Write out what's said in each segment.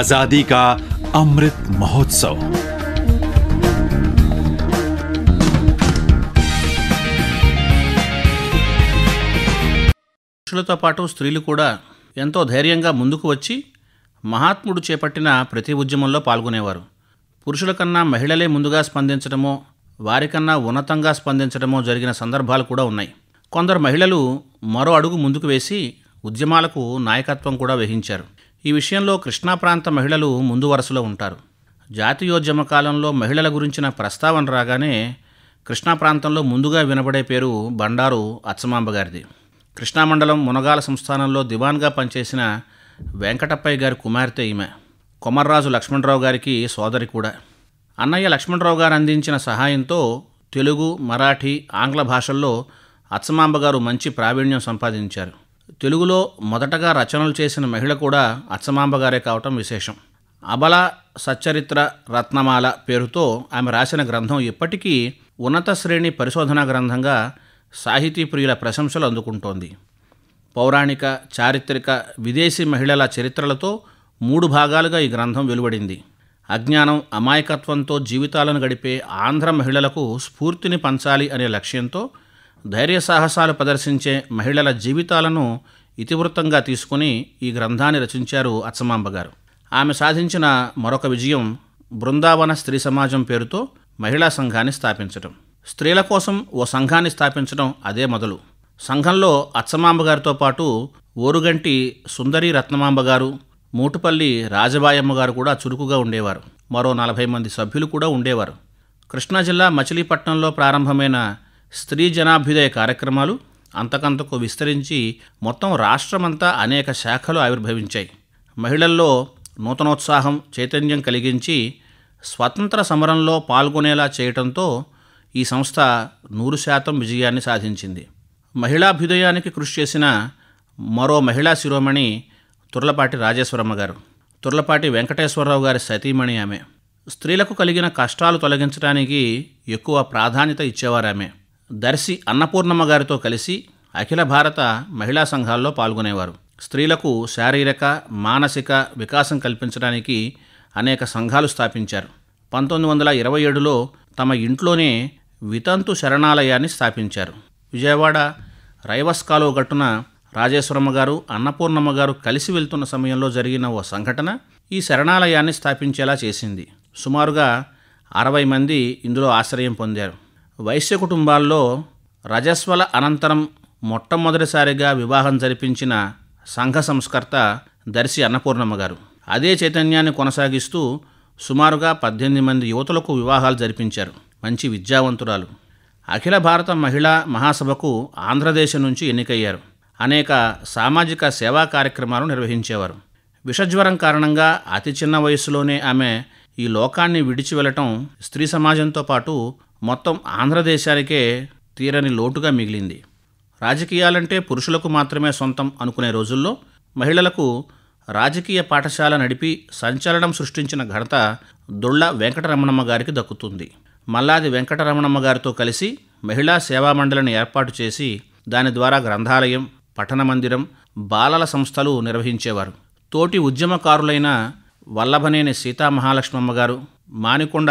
आजादी का अमृत महोत्सव పురుషులతో పాటు స్త్రీలు కూడా ఎంతో ధైర్యంగా ముందుకు వచ్చి మహాత్ముడు చేపట్టిన ప్రతి ఉద్యమంలో పాల్గొనేవారు పురుషుల కన్నా మహిళలే ముందుగా స్పందించడమో వారికన్నా ఉన్నతంగా స్పందించడమో జరిగిన సందర్భాలు కూడా ఉన్నాయి కొందరు మహిళలు మరో అడుగు ముందుకు వేసి ఉద్యమాలకు నాయకత్వం కూడా వహించారు ఈ విషయంలో కృష్ణా ప్రాంత మహిళలు ముందు వరుసలో ఉంటారు జాతీయోద్యమ కాలంలో మహిళల గురించిన ప్రస్తావన రాగానే కృష్ణా ప్రాంతంలో ముందుగా వినబడే పేరు బండారు అచ్చమాంబ గారిది కృష్ణా మండలం మునగాల సంస్థానంలో దివాన్గా పనిచేసిన వెంకటప్పయ్య గారి కుమార్తె ఈమె కొమర్రాజు లక్ష్మణరావు గారికి సోదరి కూడా అన్నయ్య లక్ష్మణరావు గారు అందించిన సహాయంతో తెలుగు మరాఠీ ఆంగ్ల భాషల్లో అచ్చమాంబ గారు మంచి ప్రావీణ్యం సంపాదించారు తెలుగులో మొదటగా రచనలు చేసిన మహిళ కూడా అచ్చమాంబ గారే కావటం విశేషం అబల సచ్చరిత్ర రత్నమాల పేరుతో ఆమె రాసిన గ్రంథం ఇప్పటికీ ఉన్నత శ్రేణి పరిశోధనా గ్రంథంగా సాహితీ ప్రియుల ప్రశంసలు అందుకుంటోంది పౌరాణిక చారిత్రక విదేశీ మహిళల చరిత్రలతో మూడు భాగాలుగా ఈ గ్రంథం వెలువడింది అజ్ఞానం అమాయకత్వంతో జీవితాలను గడిపే ఆంధ్ర మహిళలకు స్ఫూర్తిని పంచాలి అనే లక్ష్యంతో ధైర్య సాహసాలు ప్రదర్శించే మహిళల జీవితాలను ఇతివృత్తంగా తీసుకుని ఈ గ్రంథాన్ని రచించారు అచ్చమాంబ గారు ఆమె సాధించిన మరొక విజయం బృందావన స్త్రీ సమాజం పేరుతో మహిళా సంఘాన్ని స్థాపించడం స్త్రీల కోసం ఓ సంఘాన్ని స్థాపించడం అదే మొదలు సంఘంలో అచ్చమాంబ గారితో పాటు ఓరుగంటి సుందరి రత్నమాంబ గారు మూటుపల్లి రాజబాయమ్మ గారు కూడా చురుకుగా ఉండేవారు మరో నలభై మంది సభ్యులు కూడా ఉండేవారు కృష్ణా జిల్లా మచిలీపట్నంలో ప్రారంభమైన స్త్రీ జనాభ్యుదయ కార్యక్రమాలు అంతకంతకు విస్తరించి మొత్తం రాష్ట్రమంతా అనేక శాఖలు ఆవిర్భవించాయి మహిళల్లో నూతనోత్సాహం చైతన్యం కలిగించి స్వతంత్ర సమరంలో పాల్గొనేలా చేయటంతో ఈ సంస్థ నూరు శాతం విజయాన్ని సాధించింది మహిళాభ్యుదయానికి కృషి చేసిన మరో మహిళా శిరోమణి తుర్లపాటి రాజేశ్వరమ్మ గారు తుర్లపాటి వెంకటేశ్వరరావు గారి సతీమణి ఆమె స్త్రీలకు కలిగిన కష్టాలు తొలగించడానికి ఎక్కువ ప్రాధాన్యత ఇచ్చేవారు ఆమె దర్శి అన్నపూర్ణమ్మ గారితో కలిసి అఖిల భారత మహిళా సంఘాల్లో పాల్గొనేవారు స్త్రీలకు శారీరక మానసిక వికాసం కల్పించడానికి అనేక సంఘాలు స్థాపించారు పంతొమ్మిది వందల ఇరవై ఏడులో తమ ఇంట్లోనే వితంతు శరణాలయాన్ని స్థాపించారు విజయవాడ రైవస్ కాలువ గట్టున రాజేశ్వరమ్మ గారు అన్నపూర్ణమ్మ గారు కలిసి వెళ్తున్న సమయంలో జరిగిన ఓ సంఘటన ఈ శరణాలయాన్ని స్థాపించేలా చేసింది సుమారుగా అరవై మంది ఇందులో ఆశ్రయం పొందారు వైశ్య కుటుంబాల్లో రజస్వల అనంతరం మొట్టమొదటిసారిగా వివాహం జరిపించిన సంఘ సంస్కర్త దర్శి అన్నపూర్ణమ్మ గారు అదే చైతన్యాన్ని కొనసాగిస్తూ సుమారుగా పద్దెనిమిది మంది యువతులకు వివాహాలు జరిపించారు మంచి విద్యావంతురాలు అఖిల భారత మహిళా మహాసభకు ఆంధ్రదేశం నుంచి ఎన్నికయ్యారు అనేక సామాజిక సేవా కార్యక్రమాలు నిర్వహించేవారు విషజ్వరం కారణంగా అతి చిన్న వయసులోనే ఆమె ఈ లోకాన్ని విడిచి వెళ్ళటం స్త్రీ సమాజంతో పాటు మొత్తం ఆంధ్రదేశానికే తీరని లోటుగా మిగిలింది రాజకీయాలంటే పురుషులకు మాత్రమే సొంతం అనుకునే రోజుల్లో మహిళలకు రాజకీయ పాఠశాల నడిపి సంచలనం సృష్టించిన ఘనత దొళ్ళ వెంకటరమణమ్మ గారికి దక్కుతుంది మల్లాది వెంకటరమణమ్మ గారితో కలిసి మహిళా సేవా మండలిని ఏర్పాటు చేసి దాని ద్వారా గ్రంథాలయం పఠన మందిరం బాలల సంస్థలు నిర్వహించేవారు తోటి ఉద్యమకారులైన వల్లభనేని సీతామహాలక్ష్మమ్మ గారు మానికొండ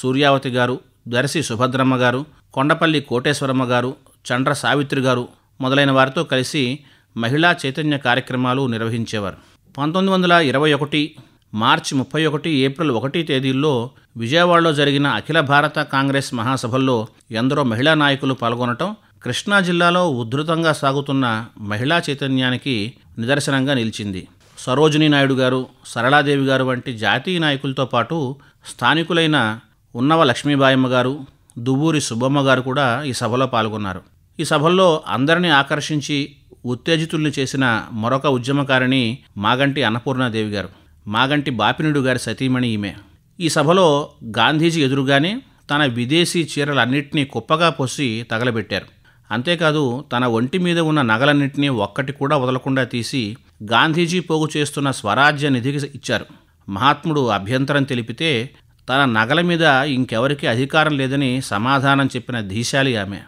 సూర్యావతి గారు దర్శి సుభద్రమ్మ గారు కొండపల్లి కోటేశ్వరమ్మ గారు చండ్ర సావిత్రి గారు మొదలైన వారితో కలిసి మహిళా చైతన్య కార్యక్రమాలు నిర్వహించేవారు పంతొమ్మిది వందల ఇరవై ఒకటి మార్చి ముప్పై ఒకటి ఏప్రిల్ ఒకటి తేదీల్లో విజయవాడలో జరిగిన అఖిల భారత కాంగ్రెస్ మహాసభల్లో ఎందరో మహిళా నాయకులు పాల్గొనటం కృష్ణా జిల్లాలో ఉధృతంగా సాగుతున్న మహిళా చైతన్యానికి నిదర్శనంగా నిలిచింది సరోజినీ నాయుడు గారు సరళాదేవి గారు వంటి జాతీయ నాయకులతో పాటు స్థానికులైన ఉన్నవ లక్ష్మీబాయమ్మ గారు దువ్వూరి సుబ్బమ్మ గారు కూడా ఈ సభలో పాల్గొన్నారు ఈ సభల్లో అందరినీ ఆకర్షించి ఉత్తేజితుల్ని చేసిన మరొక ఉద్యమకారిణి మాగంటి అన్నపూర్ణాదేవి గారు మాగంటి బాపినుడు గారి సతీమణి ఈమె ఈ సభలో గాంధీజీ ఎదురుగానే తన విదేశీ చీరలన్నింటినీ కుప్పగా పోసి తగలబెట్టారు అంతేకాదు తన ఒంటి మీద ఉన్న నగలన్నింటినీ ఒక్కటి కూడా వదలకుండా తీసి గాంధీజీ పోగు చేస్తున్న స్వరాజ్య నిధికి ఇచ్చారు మహాత్ముడు అభ్యంతరం తెలిపితే తన నగల మీద ఇంకెవరికీ అధికారం లేదని సమాధానం చెప్పిన ధీశాలి ఆమె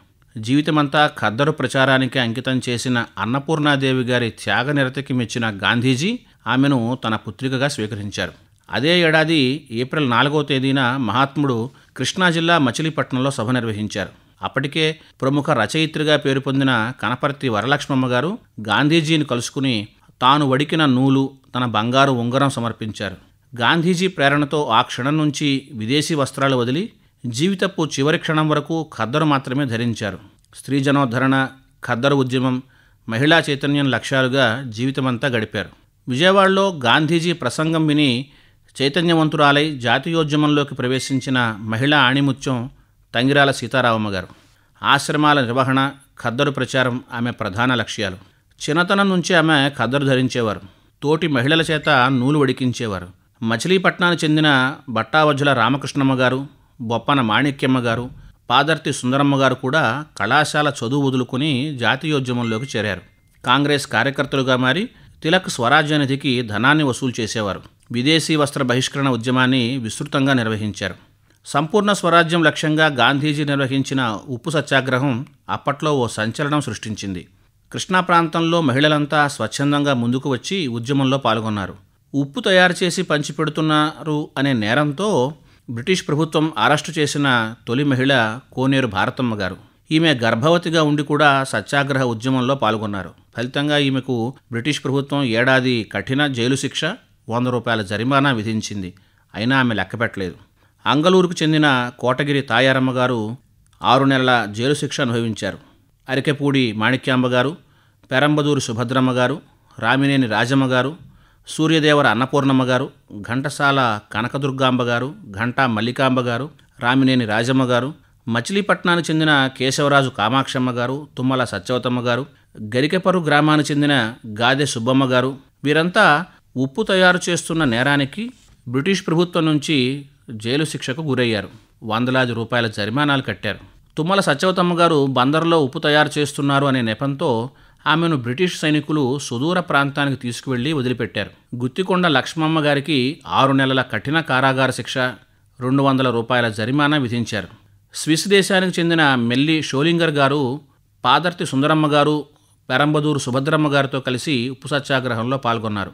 జీవితమంతా ఖద్దరు ప్రచారానికి అంకితం చేసిన అన్నపూర్ణాదేవి గారి త్యాగ నిరతకి మెచ్చిన గాంధీజీ ఆమెను తన పుత్రికగా స్వీకరించారు అదే ఏడాది ఏప్రిల్ నాలుగవ తేదీన మహాత్ముడు కృష్ణా జిల్లా మచిలీపట్నంలో సభ నిర్వహించారు అప్పటికే ప్రముఖ రచయిత్రిగా పేరు పొందిన కనపర్తి వరలక్ష్మమ్మ గారు గాంధీజీని కలుసుకుని తాను వడికిన నూలు తన బంగారు ఉంగరం సమర్పించారు గాంధీజీ ప్రేరణతో ఆ క్షణం నుంచి విదేశీ వస్త్రాలు వదిలి జీవితపు చివరి క్షణం వరకు ఖద్దరు మాత్రమే ధరించారు స్త్రీ జనోద్ధరణ ఖద్దరు ఉద్యమం మహిళా చైతన్యం లక్ష్యాలుగా జీవితమంతా గడిపారు విజయవాడలో గాంధీజీ ప్రసంగం విని చైతన్యవంతురాలై జాతీయోద్యమంలోకి ప్రవేశించిన మహిళా ఆణిముత్యం తంగిరాల సీతారామమ్మ గారు ఆశ్రమాల నిర్వహణ ఖద్దరు ప్రచారం ఆమె ప్రధాన లక్ష్యాలు చిన్నతనం నుంచి ఆమె ఖద్దరు ధరించేవారు తోటి మహిళల చేత నూలు వడికించేవారు మచిలీపట్నానికి చెందిన బట్టావజ్జుల రామకృష్ణమ్మ గారు బొప్పన మాణిక్యమ్మ గారు పాదర్తి సుందరమ్మ గారు కూడా కళాశాల చదువు వదులుకుని జాతీయోద్యమంలోకి చేరారు కాంగ్రెస్ కార్యకర్తలుగా మారి తిలక్ స్వరాజ్యనిధికి ధనాన్ని వసూలు చేసేవారు విదేశీ వస్త్ర బహిష్కరణ ఉద్యమాన్ని విస్తృతంగా నిర్వహించారు సంపూర్ణ స్వరాజ్యం లక్ష్యంగా గాంధీజీ నిర్వహించిన ఉప్పు సత్యాగ్రహం అప్పట్లో ఓ సంచలనం సృష్టించింది కృష్ణా ప్రాంతంలో మహిళలంతా స్వచ్ఛందంగా ముందుకు వచ్చి ఉద్యమంలో పాల్గొన్నారు ఉప్పు తయారు చేసి పంచిపెడుతున్నారు అనే నేరంతో బ్రిటిష్ ప్రభుత్వం అరెస్టు చేసిన తొలి మహిళ కోనేరు భారతమ్మ గారు ఈమె గర్భవతిగా ఉండి కూడా సత్యాగ్రహ ఉద్యమంలో పాల్గొన్నారు ఫలితంగా ఈమెకు బ్రిటిష్ ప్రభుత్వం ఏడాది కఠిన జైలు శిక్ష వంద రూపాయల జరిమానా విధించింది అయినా ఆమె లెక్కపెట్టలేదు అంగలూరుకు చెందిన కోటగిరి తాయారమ్మ గారు ఆరు నెలల జైలు శిక్ష అనుభవించారు అరికెపూడి మాణిక్యాంబ గారు పెరంబదూరు సుభద్రమ్మ గారు రామినేని రాజమ్మ గారు సూర్యదేవర అన్నపూర్ణమ్మ గారు ఘంటసాల కనకదుర్గాంబ గారు ఘంటా మల్లికాంబ గారు రామినేని రాజమ్మ గారు మచిలీపట్నానికి చెందిన కేశవరాజు కామాక్షమ్మ గారు తుమ్మల సత్యవతమ్మ గారు గరికపరు గ్రామానికి చెందిన గాదె సుబ్బమ్మ గారు వీరంతా ఉప్పు తయారు చేస్తున్న నేరానికి బ్రిటిష్ ప్రభుత్వం నుంచి జైలు శిక్షకు గురయ్యారు వందలాది రూపాయల జరిమానాలు కట్టారు తుమ్మల సత్యవతమ్మ గారు బందర్లో ఉప్పు తయారు చేస్తున్నారు అనే నెపంతో ఆమెను బ్రిటిష్ సైనికులు సుదూర ప్రాంతానికి తీసుకువెళ్లి వదిలిపెట్టారు గుత్తికొండ లక్ష్మమ్మ గారికి ఆరు నెలల కఠిన కారాగార శిక్ష రెండు వందల రూపాయల జరిమానా విధించారు స్విస్ దేశానికి చెందిన మెల్లి షోలింగర్ గారు పాదర్తి సుందరమ్మ గారు పెరంబదూరు సుభద్రమ్మ గారితో కలిసి ఉప్పు సత్యాగ్రహంలో పాల్గొన్నారు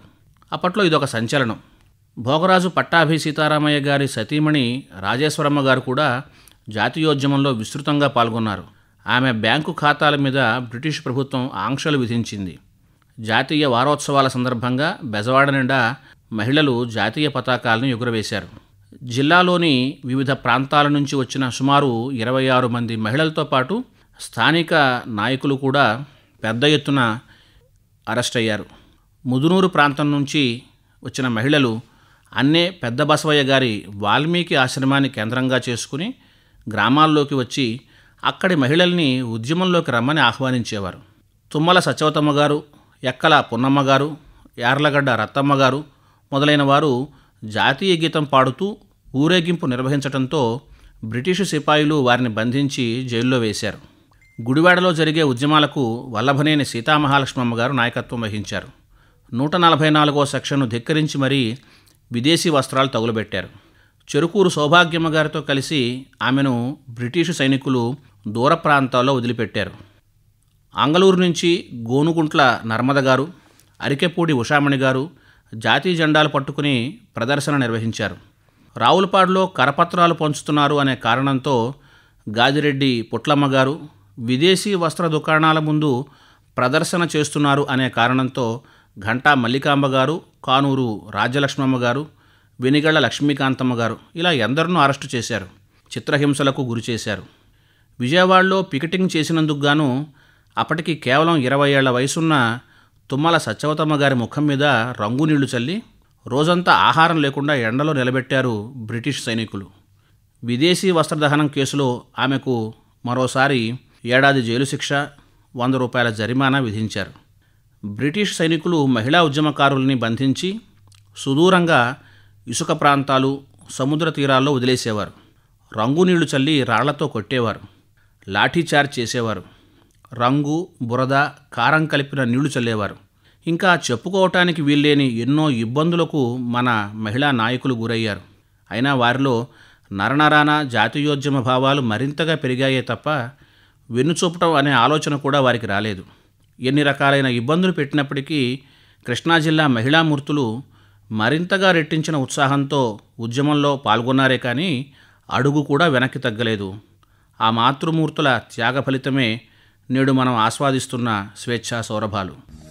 అప్పట్లో ఇదొక సంచలనం భోగరాజు పట్టాభి సీతారామయ్య గారి సతీమణి రాజేశ్వరమ్మ గారు కూడా జాతీయోద్యమంలో విస్తృతంగా పాల్గొన్నారు ఆమె బ్యాంకు ఖాతాల మీద బ్రిటిష్ ప్రభుత్వం ఆంక్షలు విధించింది జాతీయ వారోత్సవాల సందర్భంగా బెజవాడ నిండా మహిళలు జాతీయ పతాకాలను ఎగురవేశారు జిల్లాలోని వివిధ ప్రాంతాల నుంచి వచ్చిన సుమారు ఇరవై ఆరు మంది మహిళలతో పాటు స్థానిక నాయకులు కూడా పెద్ద ఎత్తున అరెస్ట్ అయ్యారు ముదునూరు ప్రాంతం నుంచి వచ్చిన మహిళలు అన్నే పెద్ద బసవయ్య గారి వాల్మీకి ఆశ్రమాన్ని కేంద్రంగా చేసుకుని గ్రామాల్లోకి వచ్చి అక్కడి మహిళల్ని ఉద్యమంలోకి రమ్మని ఆహ్వానించేవారు తుమ్మల సత్యవతమ్మ గారు ఎక్కల పున్నమ్మ గారు యార్లగడ్డ రత్తమ్మ గారు మొదలైన వారు జాతీయ గీతం పాడుతూ ఊరేగింపు నిర్వహించడంతో బ్రిటిషు సిపాయిలు వారిని బంధించి జైల్లో వేశారు గుడివాడలో జరిగే ఉద్యమాలకు వల్లభనేని సీతామహాలక్ష్మమ్మ గారు నాయకత్వం వహించారు నూట నలభై నాలుగో సెక్షన్ను ధిక్కరించి మరీ విదేశీ వస్త్రాలు తగులబెట్టారు చెరుకూరు సౌభాగ్యమ్మ గారితో కలిసి ఆమెను బ్రిటిషు సైనికులు దూర ప్రాంతాల్లో వదిలిపెట్టారు అంగళూరు నుంచి గోనుగుంట్ల నర్మద గారు అరికెపూడి ఉషామణి గారు జాతీయ జెండాలు పట్టుకుని ప్రదర్శన నిర్వహించారు రావులపాడులో కరపత్రాలు పంచుతున్నారు అనే కారణంతో గాదిరెడ్డి పుట్లమ్మ గారు విదేశీ వస్త్ర దుకాణాల ముందు ప్రదర్శన చేస్తున్నారు అనే కారణంతో ఘంటా మల్లికాంబ గారు కానూరు రాజ్యలక్ష్మమ్మ గారు వెనిగళ్ల లక్ష్మీకాంతమ్మ గారు ఇలా ఎందరినూ అరెస్టు చేశారు చిత్రహింసలకు గురి చేశారు విజయవాడలో పికెటింగ్ చేసినందుకు గాను అప్పటికి కేవలం ఇరవై ఏళ్ల వయసున్న తుమ్మల సత్యవతమ్మ గారి ముఖం మీద రంగు నీళ్లు చల్లి రోజంతా ఆహారం లేకుండా ఎండలో నిలబెట్టారు బ్రిటిష్ సైనికులు విదేశీ వస్త్రదహనం కేసులో ఆమెకు మరోసారి ఏడాది జైలు శిక్ష వంద రూపాయల జరిమానా విధించారు బ్రిటిష్ సైనికులు మహిళా ఉద్యమకారుల్ని బంధించి సుదూరంగా ఇసుక ప్రాంతాలు సముద్ర తీరాల్లో వదిలేసేవారు రంగు నీళ్లు చల్లి రాళ్లతో కొట్టేవారు లాఠీచార్జ్ చేసేవారు రంగు బురద కారం కలిపిన నీళ్లు చల్లేవారు ఇంకా చెప్పుకోవటానికి వీల్లేని ఎన్నో ఇబ్బందులకు మన మహిళా నాయకులు గురయ్యారు అయినా వారిలో నరనరాన జాతీయోద్యమ భావాలు మరింతగా పెరిగాయే తప్ప వెన్నుచూపటం అనే ఆలోచన కూడా వారికి రాలేదు ఎన్ని రకాలైన ఇబ్బందులు పెట్టినప్పటికీ కృష్ణా జిల్లా మహిళామూర్తులు మరింతగా రెట్టించిన ఉత్సాహంతో ఉద్యమంలో పాల్గొన్నారే కానీ అడుగు కూడా వెనక్కి తగ్గలేదు ఆ మాతృమూర్తుల త్యాగ ఫలితమే నేడు మనం ఆస్వాదిస్తున్న స్వేచ్ఛా సౌరభాలు